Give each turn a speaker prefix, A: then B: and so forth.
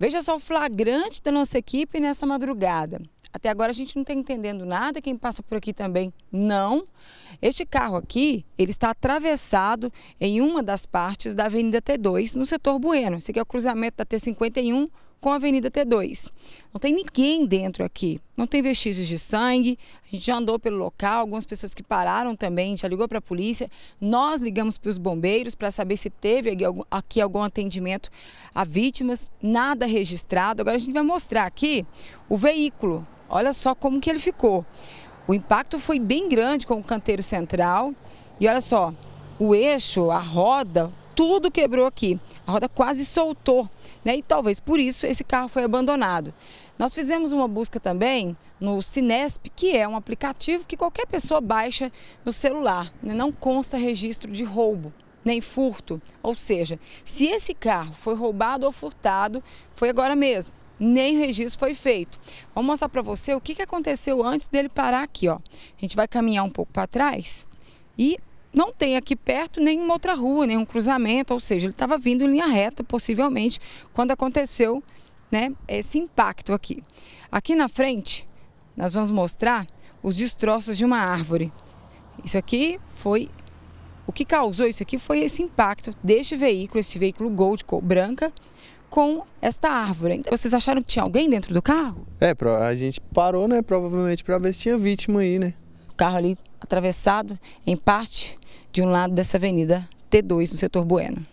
A: Veja só o flagrante da nossa equipe nessa madrugada. Até agora a gente não está entendendo nada, quem passa por aqui também não. Este carro aqui, ele está atravessado em uma das partes da Avenida T2, no setor Bueno. Esse aqui é o cruzamento da T51 com a Avenida T2. Não tem ninguém dentro aqui, não tem vestígios de sangue. A gente já andou pelo local, algumas pessoas que pararam também, já ligou para a polícia. Nós ligamos para os bombeiros para saber se teve aqui algum, aqui algum atendimento a vítimas, nada registrado. Agora a gente vai mostrar aqui o veículo. Olha só como que ele ficou. O impacto foi bem grande com o canteiro central. E olha só, o eixo, a roda, tudo quebrou aqui. A roda quase soltou, né? E talvez por isso esse carro foi abandonado. Nós fizemos uma busca também no Cinesp, que é um aplicativo que qualquer pessoa baixa no celular, né? não consta registro de roubo nem furto. Ou seja, se esse carro foi roubado ou furtado, foi agora mesmo. Nem registro foi feito. Vou mostrar para você o que aconteceu antes dele parar aqui. Ó. A gente vai caminhar um pouco para trás e não tem aqui perto nenhuma outra rua, nenhum cruzamento, ou seja, ele estava vindo em linha reta, possivelmente, quando aconteceu né, esse impacto aqui. Aqui na frente, nós vamos mostrar os destroços de uma árvore. Isso aqui foi. O que causou isso aqui foi esse impacto deste veículo, esse veículo Gold cor branca, com esta árvore. Então, vocês acharam que tinha alguém dentro do carro?
B: É, a gente parou, né? Provavelmente para ver se
A: tinha vítima aí, né? O carro ali atravessado em parte de um lado dessa avenida T2, no setor Bueno.